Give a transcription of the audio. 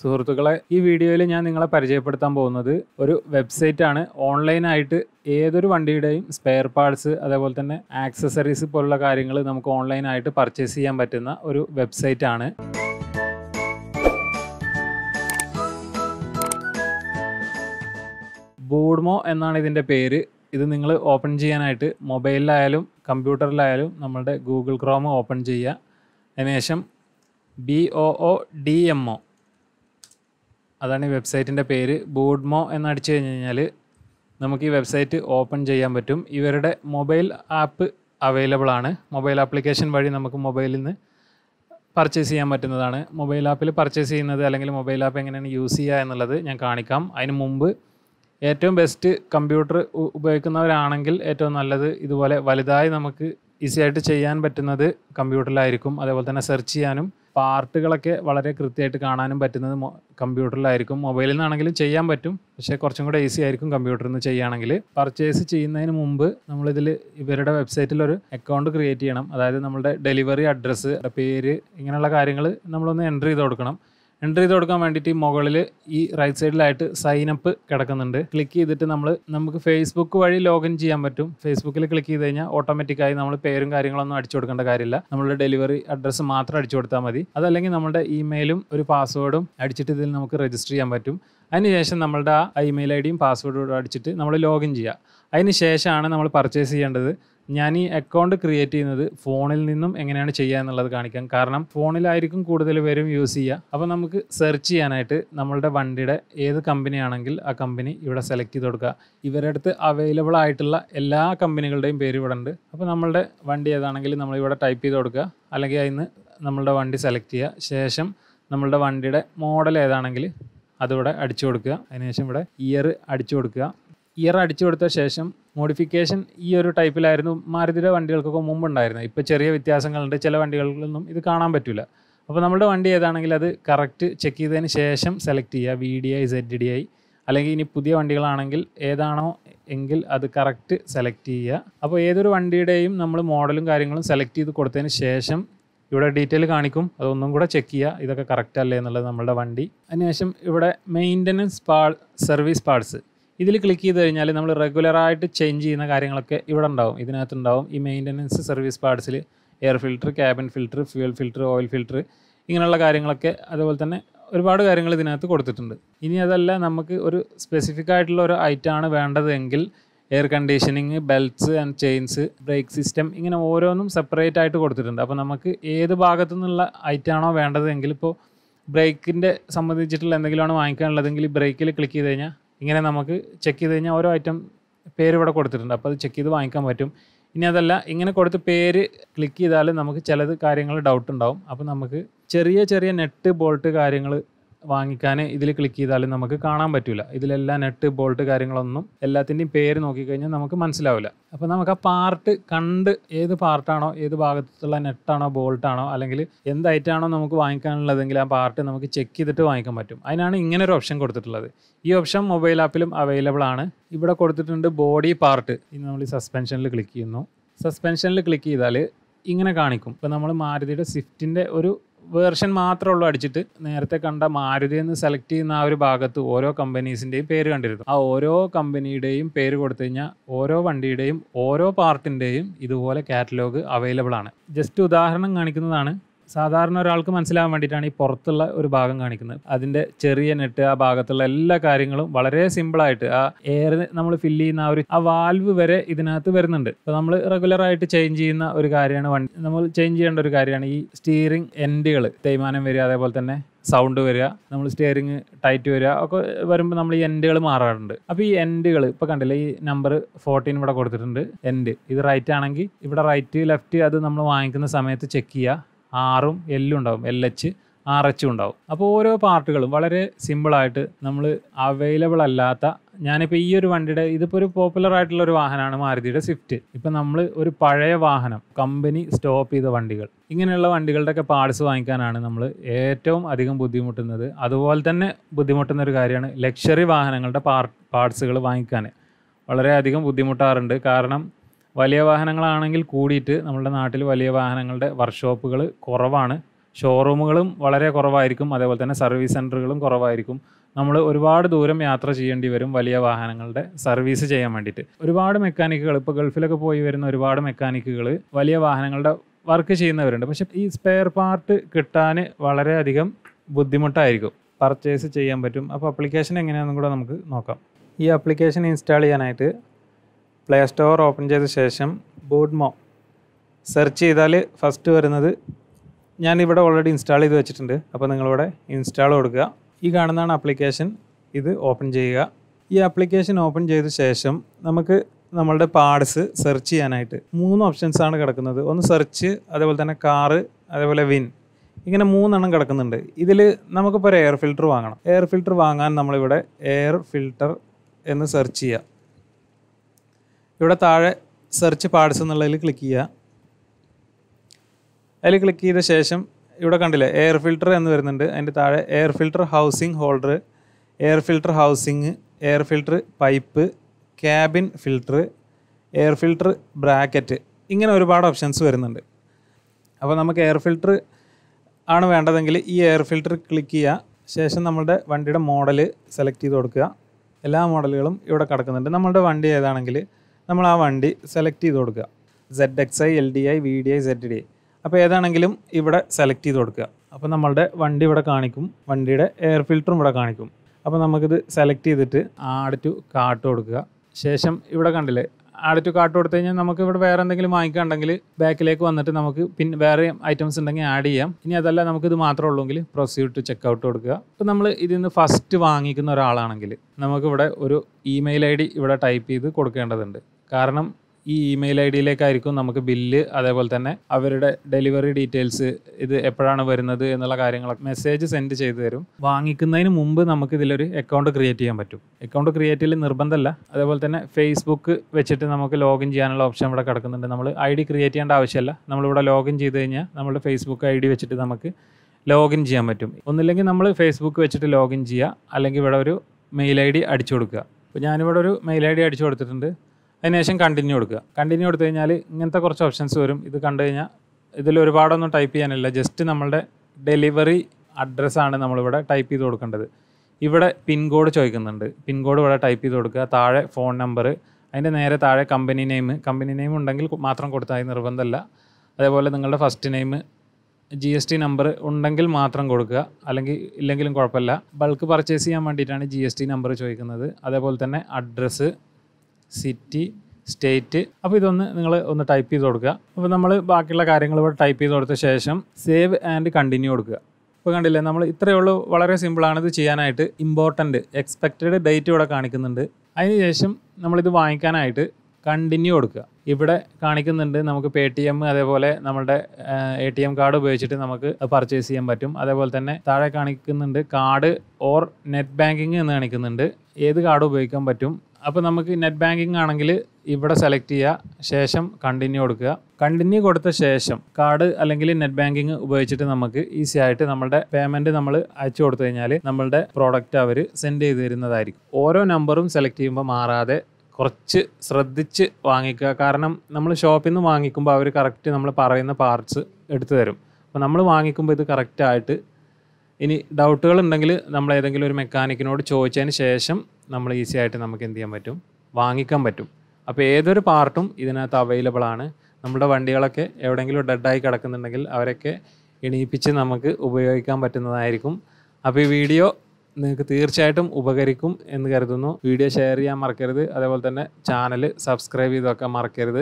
സുഹൃത്തുക്കളെ ഈ വീഡിയോയിൽ ഞാൻ നിങ്ങളെ പരിചയപ്പെടുത്താൻ പോകുന്നത് ഒരു വെബ്സൈറ്റ് ആണ് ഓൺലൈനായിട്ട് ഏതൊരു വണ്ടിയുടെയും സ്പെയർ പാർട്സ് അതേപോലെ തന്നെ ആക്സസറീസ് പോലുള്ള കാര്യങ്ങൾ നമുക്ക് ഓൺലൈനായിട്ട് പർച്ചേസ് ചെയ്യാൻ പറ്റുന്ന ഒരു വെബ്സൈറ്റ് ആണ് ബൂഡ്മോ എന്നാണ് ഇതിൻ്റെ പേര് ഇത് നിങ്ങൾ ഓപ്പൺ ചെയ്യാനായിട്ട് മൊബൈലിലായാലും കമ്പ്യൂട്ടറിലായാലും നമ്മളുടെ ഗൂഗിൾ ക്രോം ഓപ്പൺ ചെയ്യുക അതിനുശേഷം B O O D M O അതാണ് ഈ വെബ്സൈറ്റിൻ്റെ പേര് ബോഡ്മോ എന്നടിച്ചു കഴിഞ്ഞ് കഴിഞ്ഞാൽ നമുക്ക് ഈ വെബ്സൈറ്റ് ഓപ്പൺ ചെയ്യാൻ പറ്റും ഇവരുടെ മൊബൈൽ ആപ്പ് അവൈലബിൾ ആണ് മൊബൈൽ ആപ്ലിക്കേഷൻ വഴി നമുക്ക് മൊബൈലിൽ നിന്ന് പർച്ചേസ് ചെയ്യാൻ പറ്റുന്നതാണ് മൊബൈൽ ആപ്പിൽ പർച്ചേസ് ചെയ്യുന്നത് അല്ലെങ്കിൽ മൊബൈൽ ആപ്പ് എങ്ങനെയാണ് യൂസ് ചെയ്യുക എന്നുള്ളത് ഞാൻ കാണിക്കാം അതിന് മുമ്പ് ഏറ്റവും ബെസ്റ്റ് കമ്പ്യൂട്ടർ ഉപയോഗിക്കുന്നവരാണെങ്കിൽ ഏറ്റവും നല്ലത് ഇതുപോലെ വലുതായി നമുക്ക് ഈസി ആയിട്ട് ചെയ്യാൻ പറ്റുന്നത് കമ്പ്യൂട്ടറിലായിരിക്കും അതേപോലെ തന്നെ സെർച്ച് ചെയ്യാനും പാർട്ടുകളൊക്കെ വളരെ കൃത്യമായിട്ട് കാണാനും പറ്റുന്നത് കമ്പ്യൂട്ടറിലായിരിക്കും മൊബൈലിൽ നിന്നാണെങ്കിലും ചെയ്യാൻ പറ്റും പക്ഷേ കുറച്ചും കൂടെ ഈസി ആയിരിക്കും കമ്പ്യൂട്ടറിൽ നിന്ന് ചെയ്യുകയാണെങ്കിൽ പർച്ചേസ് ചെയ്യുന്നതിന് മുമ്പ് നമ്മളിതിൽ ഇവരുടെ വെബ്സൈറ്റിൽ ഒരു അക്കൗണ്ട് ക്രിയേറ്റ് ചെയ്യണം അതായത് നമ്മുടെ ഡെലിവറി അഡ്രസ്സ് പേര് ഇങ്ങനെയുള്ള കാര്യങ്ങൾ നമ്മളൊന്ന് എൻ്റർ ചെയ്ത് കൊടുക്കണം എൻ്റർ ചെയ്ത് കൊടുക്കാൻ വേണ്ടിയിട്ട് മുകളിൽ ഈ റൈറ്റ് സൈഡിലായിട്ട് സൈൻ അപ്പ് കിടക്കുന്നുണ്ട് ക്ലിക്ക് ചെയ്തിട്ട് നമ്മൾ നമുക്ക് ഫേസ്ബുക്ക് വഴി ലോഗിൻ ചെയ്യാൻ പറ്റും ഫേസ്ബുക്കിൽ ക്ലിക്ക് ചെയ്ത് കഴിഞ്ഞാൽ ഓട്ടോമാറ്റിക്കായി നമ്മൾ പേരും കാര്യങ്ങളൊന്നും അടിച്ചു കൊടുക്കേണ്ട കാര്യമില്ല നമ്മളുടെ ഡെലിവറി അഡ്രസ്സ് മാത്രം അടിച്ചു കൊടുത്താൽ മതി അതല്ലെങ്കിൽ നമ്മുടെ ഇമെയിലും ഒരു പാസ്വേഡും അടിച്ചിട്ട് ഇതിൽ നമുക്ക് രജിസ്റ്റർ ചെയ്യാൻ പറ്റും അതിനുശേഷം നമ്മളുടെ ആ ഇമെയിൽ ഐ ഡിയും പാസ്വേഡും അടിച്ചിട്ട് നമ്മൾ ലോഗിൻ ചെയ്യുക അതിന് ശേഷമാണ് നമ്മൾ പർച്ചേസ് ചെയ്യേണ്ടത് ഞാൻ ഈ അക്കൗണ്ട് ക്രിയേറ്റ് ചെയ്യുന്നത് ഫോണിൽ നിന്നും എങ്ങനെയാണ് ചെയ്യുക എന്നുള്ളത് കാണിക്കാം കാരണം ഫോണിലായിരിക്കും കൂടുതൽ പേരും യൂസ് ചെയ്യുക അപ്പോൾ നമുക്ക് സെർച്ച് ചെയ്യാനായിട്ട് നമ്മളുടെ വണ്ടിയുടെ ഏത് കമ്പനിയാണെങ്കിൽ ആ കമ്പനി ഇവിടെ സെലക്ട് ചെയ്ത് കൊടുക്കുക ഇവരുടെ അടുത്ത് അവൈലബിൾ ആയിട്ടുള്ള എല്ലാ കമ്പനികളുടെയും പേര് ഇവിടെ ഉണ്ട് അപ്പോൾ നമ്മളുടെ വണ്ടി ഏതാണെങ്കിൽ നമ്മളിവിടെ ടൈപ്പ് ചെയ്ത് കൊടുക്കുക അല്ലെങ്കിൽ അതിന് നമ്മളുടെ വണ്ടി സെലക്ട് ചെയ്യുക ശേഷം നമ്മളുടെ വണ്ടിയുടെ മോഡൽ ഏതാണെങ്കിൽ അതിവിടെ അടിച്ചു കൊടുക്കുക അതിനുശേഷം ഇവിടെ ഇയർ അടിച്ചു കൊടുക്കുക ഇയർ അടിച്ചു കൊടുത്ത ശേഷം മോഡിഫിക്കേഷൻ ഈ ഒരു ടൈപ്പിലായിരുന്നു മാരുതിയുടെ വണ്ടികൾക്കൊക്കെ മുമ്പ് ഉണ്ടായിരുന്നത് ഇപ്പോൾ ചെറിയ വ്യത്യാസങ്ങളുണ്ട് ചില വണ്ടികളിലൊന്നും ഇത് കാണാൻ പറ്റില്ല അപ്പോൾ നമ്മുടെ വണ്ടി ഏതാണെങ്കിൽ അത് കറക്റ്റ് ചെക്ക് ചെയ്തതിന് ശേഷം സെലക്ട് ചെയ്യുക V D I Z D I അല്ലെങ്കിൽ ഇനി പുതിയ വണ്ടികളാണെങ്കിൽ ഏതാണോ എങ്കിൽ അത് കറക്റ്റ് സെലക്ട് ചെയ്യുക അപ്പോൾ ഏതൊരു വണ്ടിയുടെയും നമ്മൾ മോഡലും കാര്യങ്ങളും സെലക്ട് ചെയ്ത് കൊടുത്തതിന് ശേഷം ഇവിടെ ഡീറ്റെയിൽ കാണിക്കും അതൊന്നും കൂടെ ചെക്ക് ചെയ്യുക ഇതൊക്കെ കറക്റ്റ് അല്ലേ എന്നുള്ളത് നമ്മളുടെ വണ്ടി അതിനുശേഷം ഇവിടെ മെയിൻ്റനൻസ് പാ സർവീസ് പാർട്സ് ഇതിൽ ക്ലിക്ക് ചെയ്ത് കഴിഞ്ഞാൽ നമ്മൾ റെഗുലറായിട്ട് ചേഞ്ച് ചെയ്യുന്ന കാര്യങ്ങളൊക്കെ ഇവിടെ ഉണ്ടാവും ഇതിനകത്തുണ്ടാവും ഈ മെയിൻ്റനൻസ് സർവീസ് പാർട്സിൽ air filter cabin filter fuel filter oil filter ഇങ്ങനെയുള്ള കാര്യങ്ങളൊക്കെ അതുപോലെ തന്നെ ഒരുപാട് കാര്യങ്ങൾ ഇതിനകത്ത് കൊടുത്തിട്ടുണ്ട് ഇനി അതല്ല നമുക്ക് ഒരു സ്പെസിഫിക് ആയിട്ടുള്ള ഒരു ഐറ്റമാണ് വേണ്ടതെങ്കിൽ air conditioning belts and chains brake system ഇങ്ങനെ ഓരോന്നും സെപ്പറേറ്റ് ആയിട്ട് കൊടുത്തിട്ടുണ്ട് അപ്പോൾ നമുക്ക് ഏത് ഭാഗത്തു നിന്നുള്ള ഐറ്റമാണോ വേണ്ടതെങ്കിൽ ഇപ്പോൾ ബ്രേക്കിൻ്റെ സംബന്ധിച്ചിട്ടുള്ള എന്തെങ്കിലുമാണ് വാങ്ങിക്കാനുള്ളതെങ്കിൽ ബ്രേക്കിൽ ക്ലിക്ക് ചെയ്ത് കഴിഞ്ഞാൽ ഇങ്ങനെ നമുക്ക് ചെക്ക് ചെയ്ത് കഴിഞ്ഞാൽ ഓരോ ഐറ്റം പേര് ഇവിടെ കൊടുത്തിട്ടുണ്ട് അപ്പോൾ അത് ചെക്ക് ചെയ്ത് വാങ്ങിക്കാൻ പറ്റും ഇനി അതല്ല ഇങ്ങനെ കൊടുത്ത് പേര് ക്ലിക്ക് ചെയ്താൽ നമുക്ക് ചിലത് കാര്യങ്ങൾ ഡൗട്ട് ഉണ്ടാവും അപ്പോൾ നമുക്ക് ചെറിയ ചെറിയ നെറ്റ് ബോൾട്ട് കാര്യങ്ങൾ വാങ്ങിക്കാൻ ഇതിൽ ക്ലിക്ക് ചെയ്താലും നമുക്ക് കാണാൻ പറ്റില്ല ഇതിലെല്ലാം നെറ്റ് ബോൾട്ട് കാര്യങ്ങളൊന്നും എല്ലാത്തിൻ്റെയും പേര് നോക്കിക്കഴിഞ്ഞാൽ നമുക്ക് മനസ്സിലാവില്ല അപ്പോൾ നമുക്ക് ആ പാർട്ട് കണ്ട് ഏത് പാർട്ടാണോ ഏത് ഭാഗത്തുള്ള നെട്ടാണോ ബോൾട്ടാണോ അല്ലെങ്കിൽ എന്തായിട്ടാണോ നമുക്ക് വാങ്ങിക്കാനുള്ളതെങ്കിൽ ആ പാർട്ട് നമുക്ക് ചെക്ക് ചെയ്തിട്ട് വാങ്ങിക്കാൻ പറ്റും അതിനാണ് ഇങ്ങനെ ഒരു ഓപ്ഷൻ കൊടുത്തിട്ടുള്ളത് ഈ ഓപ്ഷൻ മൊബൈൽ ആപ്പിലും അവൈലബിൾ ആണ് ഇവിടെ കൊടുത്തിട്ടുണ്ട് ബോഡി പാർട്ട് ഇന്ന് നമ്മൾ സസ്പെൻഷനിൽ ക്ലിക്ക് ചെയ്യുന്നു സസ്പെൻഷനിൽ ക്ലിക്ക് ചെയ്താൽ ഇങ്ങനെ കാണിക്കും ഇപ്പോൾ നമ്മൾ മാരുതിയുടെ സ്വിഫ്റ്റിൻ്റെ ഒരു വേർഷൻ മാത്രമേ ഉള്ളൂ അടിച്ചിട്ട് നേരത്തെ കണ്ട മാരുതി എന്ന് സെലക്ട് ചെയ്യുന്ന ആ ഒരു ഭാഗത്ത് ഓരോ കമ്പനീസിൻ്റെയും പേര് കണ്ടിരുന്നു ആ ഓരോ കമ്പനിയുടെയും പേര് കൊടുത്തു കഴിഞ്ഞാൽ ഓരോ വണ്ടിയുടെയും ഓരോ പാർട്ടിൻ്റെയും ഇതുപോലെ കാറ്റലോഗ് അവൈലബിൾ ആണ് ജസ്റ്റ് ഉദാഹരണം കാണിക്കുന്നതാണ് സാധാരണ ഒരാൾക്ക് മനസ്സിലാകാൻ വേണ്ടിയിട്ടാണ് ഈ പുറത്തുള്ള ഒരു ഭാഗം കാണിക്കുന്നത് അതിൻ്റെ ചെറിയ നെറ്റ് ആ ഭാഗത്തുള്ള എല്ലാ കാര്യങ്ങളും വളരെ സിമ്പിളായിട്ട് ആ എയർ നമ്മൾ ഫില്ല് ചെയ്യുന്ന ആ ഒരു ആ വാൽവ് വരെ ഇതിനകത്ത് വരുന്നുണ്ട് അപ്പോൾ നമ്മൾ റെഗുലറായിട്ട് ചേഞ്ച് ചെയ്യുന്ന ഒരു കാര്യമാണ് വണ്ടി നമ്മൾ ചേഞ്ച് ചെയ്യേണ്ട ഒരു കാര്യമാണ് ഈ സ്റ്റിയറിംഗ് എൻഡുകൾ തേയ്മാനം വരിക അതേപോലെ തന്നെ സൗണ്ട് വരിക നമ്മൾ സ്റ്റിയറിങ് ടൈറ്റ് വരിക ഒക്കെ വരുമ്പോൾ നമ്മൾ ഈ എൻഡുകൾ മാറാറുണ്ട് അപ്പോൾ ഈ എൻഡുകൾ ഇപ്പോൾ കണ്ടില്ലേ ഈ നമ്പർ ഫോർട്ടീൻ ഇവിടെ കൊടുത്തിട്ടുണ്ട് എൻഡ് ഇത് റൈറ്റ് ആണെങ്കിൽ ഇവിടെ റൈറ്റ് ലെഫ്റ്റ് അത് നമ്മൾ വാങ്ങിക്കുന്ന സമയത്ത് ചെക്ക് ചെയ്യുക ആറും എല്ലും ഉണ്ടാവും എൽ എച്ച് ആർ എച്ചും ഉണ്ടാവും അപ്പോൾ ഓരോ പാർട്ടുകളും വളരെ സിമ്പിളായിട്ട് നമ്മൾ അവൈലബിൾ അല്ലാത്ത ഞാനിപ്പോൾ ഈ ഒരു വണ്ടിയുടെ ഇതിപ്പോൾ ഒരു പോപ്പുലർ ആയിട്ടുള്ള ഒരു വാഹനമാണ് മാരുതിയുടെ സ്വിഫ്റ്റ് ഇപ്പം നമ്മൾ ഒരു പഴയ വാഹനം കമ്പനി സ്റ്റോപ്പ് ചെയ്ത വണ്ടികൾ ഇങ്ങനെയുള്ള വണ്ടികളുടെയൊക്കെ പാർട്സ് വാങ്ങിക്കാനാണ് നമ്മൾ ഏറ്റവും അധികം ബുദ്ധിമുട്ടുന്നത് അതുപോലെ തന്നെ ബുദ്ധിമുട്ടുന്ന ഒരു കാര്യമാണ് ലക്ഷറി വാഹനങ്ങളുടെ പാർട്സുകൾ വാങ്ങിക്കാൻ വളരെയധികം ബുദ്ധിമുട്ടാറുണ്ട് കാരണം വലിയ വാഹനങ്ങളാണെങ്കിൽ കൂടിയിട്ട് നമ്മുടെ നാട്ടിൽ വലിയ വാഹനങ്ങളുടെ വർക്ക്ഷോപ്പുകൾ കുറവാണ് ഷോറൂമുകളും വളരെ കുറവായിരിക്കും അതേപോലെ തന്നെ സർവീസ് സെൻറ്ററുകളും കുറവായിരിക്കും നമ്മൾ ഒരുപാട് ദൂരം യാത്ര ചെയ്യേണ്ടി വരും വലിയ വാഹനങ്ങളുടെ സർവീസ് ചെയ്യാൻ വേണ്ടിയിട്ട് ഒരുപാട് മെക്കാനിക്കുകൾ ഇപ്പോൾ ഗൾഫിലൊക്കെ പോയി വരുന്ന ഒരുപാട് മെക്കാനിക്കുകൾ വലിയ വാഹനങ്ങളുടെ വർക്ക് ചെയ്യുന്നവരുണ്ട് പക്ഷേ ഈ സ്പെയർ പാർട്ട് കിട്ടാൻ വളരെയധികം ബുദ്ധിമുട്ടായിരിക്കും പർച്ചേസ് ചെയ്യാൻ പറ്റും അപ്പോൾ അപ്ലിക്കേഷൻ എങ്ങനെയാണെന്നും കൂടെ നമുക്ക് നോക്കാം ഈ അപ്ലിക്കേഷൻ ഇൻസ്റ്റാൾ ചെയ്യാനായിട്ട് പ്ലേ സ്റ്റോർ ഓപ്പൺ ചെയ്ത ശേഷം ബോഡ്മോ സെർച്ച് ചെയ്താൽ ഫസ്റ്റ് വരുന്നത് ഞാൻ ഇവിടെ ഓൾറെഡി ഇൻസ്റ്റാൾ ചെയ്ത് വെച്ചിട്ടുണ്ട് അപ്പോൾ നിങ്ങളിവിടെ ഇൻസ്റ്റാൾ കൊടുക്കുക ഈ കാണുന്നതാണ് ആപ്ലിക്കേഷൻ ഇത് ഓപ്പൺ ചെയ്യുക ഈ ആപ്ലിക്കേഷൻ ഓപ്പൺ ചെയ്ത ശേഷം നമുക്ക് നമ്മളുടെ പാർട്സ് സെർച്ച് ചെയ്യാനായിട്ട് മൂന്ന് ഓപ്ഷൻസാണ് കിടക്കുന്നത് ഒന്ന് സെർച്ച് അതേപോലെ തന്നെ കാറ് അതേപോലെ വിൻ ഇങ്ങനെ മൂന്നെണ്ണം കിടക്കുന്നുണ്ട് ഇതിൽ നമുക്കിപ്പോൾ ഒരു എയർ ഫിൽറ്റർ വാങ്ങണം എയർ ഫിൽറ്റർ വാങ്ങാൻ നമ്മളിവിടെ എയർ ഫിൽറ്റർ എന്ന് സെർച്ച് ചെയ്യുക ഇവിടെ താഴെ സെർച്ച് പാർട്സ് എന്നുള്ളതിൽ ക്ലിക്ക് ചെയ്യുക അതിൽ ക്ലിക്ക് ചെയ്ത ശേഷം ഇവിടെ കണ്ടില്ലേ എയർ ഫിൽട്ടർ എന്ന് വരുന്നുണ്ട് അതിൻ്റെ താഴെ air filter housing holder air filter housing air filter pipe cabin filter air filter bracket ഇങ്ങനെ ഒരുപാട് ഓപ്ഷൻസ് വരുന്നുണ്ട് അപ്പോൾ നമുക്ക് എയർ ഫിൽട്ടർ ആണ് വേണ്ടതെങ്കിൽ ഈ എയർ ഫിൽട്ടർ ക്ലിക്ക് ചെയ്യുക ശേഷം നമ്മുടെ വണ്ടിയുടെ മോഡൽ സെലക്ട് ചെയ്ത് കൊടുക്കുക എല്ലാ മോഡലുകളും ഇവിടെ കിടക്കുന്നുണ്ട് നമ്മളുടെ വണ്ടി ഏതാണെങ്കിൽ നമ്മൾ ആ വണ്ടി സെലക്ട് ചെയ്ത് കൊടുക്കുക Z X I L D I V D I Z D I അപ്പോൾ ഏതാണെങ്കിലും ഇവിടെ സെലക്ട് ചെയ്ത് കൊടുക്കുക അപ്പോൾ നമ്മളുടെ വണ്ടി ഇവിടെ കാണിക്കും വണ്ടിയുടെ എയർ ഫിൽറ്ററും ഇവിടെ കാണിക്കും അപ്പോൾ നമുക്കിത് സെലക്ട് ചെയ്തിട്ട് ആഡ് ടു കാർട്ട് കൊടുക്കുക ശേഷം ഇവിടെ കണ്ടില്ലേ ആഡ് ടു കൊടുത്തു കഴിഞ്ഞാൽ നമുക്ക് ഇവിടെ വേറെ എന്തെങ്കിലും വാങ്ങിക്കാണ്ടെങ്കിൽ ബാക്കിലേക്ക് വന്നിട്ട് നമുക്ക് പിന്നെ വേറെ ഐറ്റംസ് ഉണ്ടെങ്കിൽ ആഡ് ചെയ്യാം ഇനി അതല്ല നമുക്ക് ഇത് മാത്രമേ ഉള്ളൂ എങ്കിൽ പ്രൊസീഡ് ടു ഔട്ട് കൊടുക്കുക അപ്പോൾ നമ്മൾ ഇതിൽ നിന്ന് ഫസ്റ്റ് വാങ്ങിക്കുന്ന ഒരാളാണെങ്കിൽ നമുക്കിവിടെ ഒരു ഇമെയിൽ ഐ ഡി ഇവിടെ ടൈപ്പ് ചെയ്ത് കൊടുക്കേണ്ടതുണ്ട് കാരണം ഈ ഇമെയിൽ ഐ ഡിയിലേക്കായിരിക്കും നമുക്ക് ബില്ല് അതേപോലെ തന്നെ അവരുടെ ഡെലിവറി ഡീറ്റെയിൽസ് ഇത് എപ്പോഴാണ് വരുന്നത് എന്നുള്ള കാര്യങ്ങളൊക്കെ മെസ്സേജ് സെൻഡ് ചെയ്തു തരും വാങ്ങിക്കുന്നതിന് മുമ്പ് നമുക്ക് ഇതിലൊരു അക്കൗണ്ട് ക്രിയേറ്റ് ചെയ്യാൻ പറ്റും അക്കൗണ്ട് ക്രിയേറ്റ് ചെയ്യൽ നിർബന്ധമല്ല അതേപോലെ തന്നെ ഫേസ്ബുക്ക് വെച്ചിട്ട് നമുക്ക് ലോഗിൻ ചെയ്യാനുള്ള ഓപ്ഷൻ ഇവിടെ കിടക്കുന്നുണ്ട് നമ്മൾ ഐ ഡി ക്രിയേറ്റ് ചെയ്യേണ്ട ആവശ്യമില്ല നമ്മളിവിടെ ലോഗിൻ ചെയ്ത് കഴിഞ്ഞാൽ നമ്മുടെ ഫേസ്ബുക്ക് ഐ ഡി വെച്ചിട്ട് നമുക്ക് ലോഗിൻ ചെയ്യാൻ പറ്റും ഒന്നില്ലെങ്കിൽ നമ്മൾ ഫേസ്ബുക്ക് വെച്ചിട്ട് ലോഗിൻ ചെയ്യുക അല്ലെങ്കിൽ ഇവിടെ ഒരു മെയിൽ ഐ ഡി അടിച്ചു കൊടുക്കുക അപ്പോൾ ഞാനിവിടെ ഒരു മെയിൽ ഐ ഡി അടിച്ചു കൊടുത്തിട്ടുണ്ട് അതിനുശേഷം കണ്ടിന്യൂ കൊടുക്കുക കണ്ടിന്യൂ കൊടുത്തു കഴിഞ്ഞാൽ ഇങ്ങനത്തെ കുറച്ച് ഓപ്ഷൻസ് വരും ഇത് കണ്ടു കഴിഞ്ഞാൽ ഇതിൽ ഒരുപാടൊന്നും ടൈപ്പ് ചെയ്യാനില്ല ജസ്റ്റ് നമ്മളുടെ ഡെലിവറി അഡ്രസ്സാണ് നമ്മളിവിടെ ടൈപ്പ് ചെയ്ത് കൊടുക്കേണ്ടത് ഇവിടെ പിൻകോഡ് ചോദിക്കുന്നുണ്ട് പിൻകോഡ് ഇവിടെ ടൈപ്പ് ചെയ്ത് കൊടുക്കുക താഴെ ഫോൺ നമ്പർ അതിൻ്റെ നേരെ താഴെ കമ്പനി നെയിം കമ്പനി നെയിം ഉണ്ടെങ്കിൽ മാത്രം കൊടുത്താൽ നിർബന്ധമല്ല അതേപോലെ നിങ്ങളുടെ first name G S T number ഉണ്ടെങ്കിൽ മാത്രം കൊടുക്കുക അല്ലെങ്കിൽ ഇല്ലെങ്കിലും കുഴപ്പമില്ല ബൾക്ക് പർച്ചേസ് ചെയ്യാൻ വേണ്ടിയിട്ടാണ് ജി എസ് ടി നമ്പർ ചോദിക്കുന്നത് അതേപോലെ തന്നെ അഡ്രസ്സ് സിറ്റി സ്റ്റേറ്റ് അപ്പോൾ ഇതൊന്ന് നിങ്ങൾ ഒന്ന് ടൈപ്പ് ചെയ്ത് കൊടുക്കുക അപ്പോൾ നമ്മൾ ബാക്കിയുള്ള കാര്യങ്ങൾ ഇവിടെ ടൈപ്പ് ചെയ്ത് കൊടുത്ത ശേഷം സേവ് ആൻഡ് കണ്ടിന്യൂ കൊടുക്കുക ഇപ്പോൾ കണ്ടില്ലേ നമ്മൾ ഇത്രയേ ഉള്ളൂ വളരെ സിമ്പിളാണ് ഇത് ചെയ്യാനായിട്ട് ഇമ്പോർട്ടൻ്റ് എക്സ്പെക്റ്റഡ് ഡേറ്റ് ഇവിടെ കാണിക്കുന്നുണ്ട് അതിനുശേഷം നമ്മളിത് വാങ്ങിക്കാനായിട്ട് കണ്ടിന്യൂ കൊടുക്കുക ഇവിടെ കാണിക്കുന്നുണ്ട് നമുക്ക് പേ ടി എം അതേപോലെ നമ്മുടെ എ ടി എം കാർഡ് ഉപയോഗിച്ചിട്ട് നമുക്ക് പർച്ചേസ് ചെയ്യാൻ പറ്റും അതേപോലെ തന്നെ താഴെ കാണിക്കുന്നുണ്ട് കാർഡ് ഓർ നെറ്റ് ബാങ്കിങ് എന്ന് കാണിക്കുന്നുണ്ട് ഏത് കാർഡ് ഉപയോഗിക്കാൻ പറ്റും അപ്പോൾ നമുക്ക് നെറ്റ് ബാങ്കിങ് ആണെങ്കിൽ ഇവിടെ സെലക്ട് ചെയ്യുക ശേഷം കണ്ടിന്യൂ കൊടുക്കുക കണ്ടിന്യൂ കൊടുത്ത ശേഷം കാർഡ് അല്ലെങ്കിൽ നെറ്റ് ബാങ്കിങ് ഉപയോഗിച്ചിട്ട് നമുക്ക് ഈസി ആയിട്ട് നമ്മുടെ പേയ്മെൻറ്റ് നമ്മൾ അയച്ചു കൊടുത്തു കഴിഞ്ഞാൽ നമ്മളുടെ പ്രോഡക്റ്റ് അവർ സെൻഡ് ചെയ്ത് തരുന്നതായിരിക്കും ഓരോ നമ്പറും സെലക്ട് ചെയ്യുമ്പോൾ മാറാതെ കുറച്ച് ശ്രദ്ധിച്ച് വാങ്ങിക്കുക കാരണം നമ്മൾ ഷോപ്പിൽ നിന്ന് വാങ്ങിക്കുമ്പോൾ അവർ കറക്റ്റ് നമ്മൾ പറയുന്ന പാർട്സ് എടുത്തു തരും അപ്പോൾ നമ്മൾ വാങ്ങിക്കുമ്പോൾ ഇത് കറക്റ്റായിട്ട് ഇനി ഡൗട്ടുകൾ ഉണ്ടെങ്കിൽ നമ്മൾ ഏതെങ്കിലും ഒരു മെക്കാനിക്കിനോട് ചോദിച്ചതിന് ശേഷം നമ്മൾ ഈസി ആയിട്ട് നമുക്ക് എന്ത് ചെയ്യാൻ പറ്റും വാങ്ങിക്കാൻ പറ്റും അപ്പോൾ ഏതൊരു പാർട്ടും ഇതിനകത്ത് അവൈലബിൾ ആണ് നമ്മുടെ വണ്ടികളൊക്കെ എവിടെയെങ്കിലും ഡെഡായി കിടക്കുന്നുണ്ടെങ്കിൽ അവരൊക്കെ എണീപ്പിച്ച് നമുക്ക് ഉപയോഗിക്കാൻ പറ്റുന്നതായിരിക്കും അപ്പോൾ ഈ വീഡിയോ നിങ്ങൾക്ക് തീർച്ചയായിട്ടും ഉപകരിക്കും എന്ന് കരുതുന്നു വീഡിയോ ഷെയർ ചെയ്യാൻ മറക്കരുത് അതേപോലെ തന്നെ ചാനൽ സബ്സ്ക്രൈബ് ചെയ്തൊക്കെ മറക്കരുത്